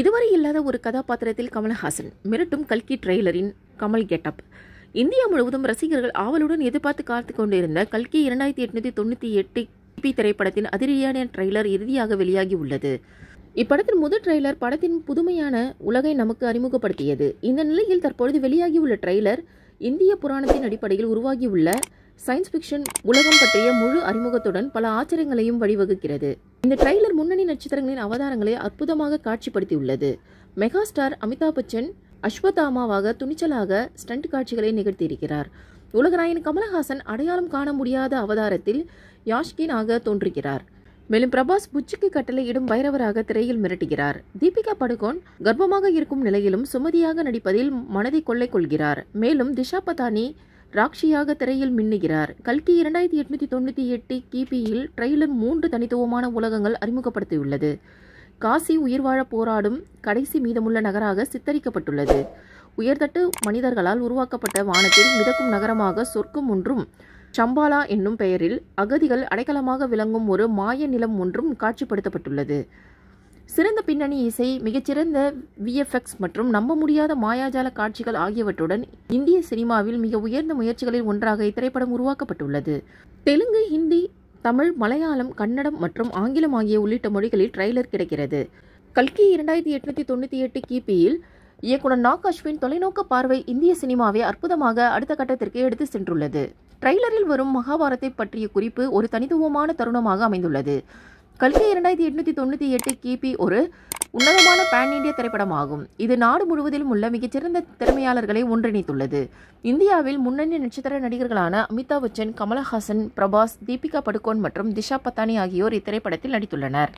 இதுவரை இல்லாத ஒரு கதாபாத்திரத்தில் கமல்ஹாசன் மிரட்டும் கல்கி ட்ரெய்லரின் கமல் கெட்டப் இந்தியா முழுவதும் ரசிகர்கள் ஆவலுடன் எதிர்பார்த்து காத்து கொண்டிருந்த கல்கி இரண்டாயிரத்தி எட்நூத்தி தொண்ணூற்றி எட்டு பி திரைப்படத்தின் அதிரடியான ட்ரெய்லர் இறுதியாக வெளியாகி உள்ளது இப்படத்தின் முதல் ட்ரெய்லர் படத்தின் புதுமையான உலகை நமக்கு அறிமுகப்படுத்தியது இந்த நிலையில் தற்பொழுது வெளியாகியுள்ள ட்ரெய்லர் இந்திய புராணத்தின் அடிப்படையில் உருவாகியுள்ள சயின்ஸ் ஃபிக்ஷன் உலகம் பற்றிய முழு அறிமுகத்துடன் பல ஆச்சரியங்களையும் வழிவகுக்கிறது இந்த ட்ரெய்லர் முன்னணி நட்சத்திரங்களின் அவதாரங்களை அற்புதமாக காட்சிப்படுத்தியுள்ளது மெகா ஸ்டார் அமிதாப் பச்சன் அஸ்வதாமாவாக துணிச்சலாக ஸ்டண்ட் காட்சிகளை நிகழ்த்தியிருக்கிறார் உலகராயன் கமலஹாசன் அடையாளம் காண முடியாத அவதாரத்தில் யாஷ்கினாக தோன்றுகிறார் மேலும் பிரபாஸ் புச்சுக்கு கட்டளையிடும் பைரவராக திரையில் மிரட்டுகிறார் தீபிகா படுகோன் கர்ப்பமாக இருக்கும் நிலையிலும் சுமதியாக நடிப்பதில் மனதை கொள்ளை கொள்கிறார் மேலும் திஷா பதானி ராக்ஷியாக திரையில் மின்னுகிறார் கல்கி இரண்டாயிரத்தி எட்நூத்தி தொண்ணூற்றி எட்டு கிபியில் ட்ரெய்லர் மூன்று தனித்துவமான உலகங்கள் அறிமுகப்படுத்தியுள்ளது காசி உயிர் வாழ போராடும் கடைசி மீதமுள்ள நகராக சித்தரிக்கப்பட்டுள்ளது உயர்தட்டு மனிதர்களால் உருவாக்கப்பட்ட வானத்தில் மிதக்கும் நகரமாக சொர்க்கம் ஒன்றும் சம்பாலா என்னும் பெயரில் அகதிகள் அடைக்கலமாக விளங்கும் ஒரு மாய நிலம் ஒன்றும் காட்சிப்படுத்தப்பட்டுள்ளது சிறந்த பின்னணி இசை மிகச்சிறந்த விஎஃப்எக்ஸ் மற்றும் நம்ப முடியாத மாயாஜால காட்சிகள் ஆகியவற்றுடன் இந்திய சினிமாவில் மிக உயர்ந்த முயற்சிகளில் ஒன்றாக இத்திரைப்படம் உருவாக்கப்பட்டுள்ளது தெலுங்கு ஹிந்தி தமிழ் மலையாளம் கன்னடம் மற்றும் ஆங்கிலம் ஆகிய உள்ளிட்ட மொழிகளில் ட்ரெய்லர் கிடைக்கிறது கல்கி இரண்டாயிரத்தி எட்நூத்தி தொண்ணூற்றி எட்டு கிபியில் இயக்குனர் நாக் அஸ்வின் தொலைநோக்க பார்வை இந்திய சினிமாவை அற்புதமாக அடுத்த கட்டத்திற்கு எடுத்து சென்றுள்ளது ட்ரெய்லரில் வரும் மகாபாரத்தை பற்றிய குறிப்பு ஒரு தனித்துவமான தருணமாக அமைந்துள்ளது கல்கி இரண்டாயிரத்தி எட்நூற்றி தொண்ணூற்றி எட்டு கிபி ஒரு உன்னதமான பேன் இந்திய திரைப்படமாகும் இது நாடு முழுவதிலும் உள்ள மிகச்சிறந்த திறமையாளர்களை ஒன்றிணைத்துள்ளது இந்தியாவில் முன்னணி நட்சத்திர நடிகர்களான அமிதாப் பச்சன் கமலஹாசன் பிரபாஸ் தீபிகா படுகோன் மற்றும் திஷா பத்தானி ஆகியோர் இத்திரைப்படத்தில் நடித்துள்ளனர்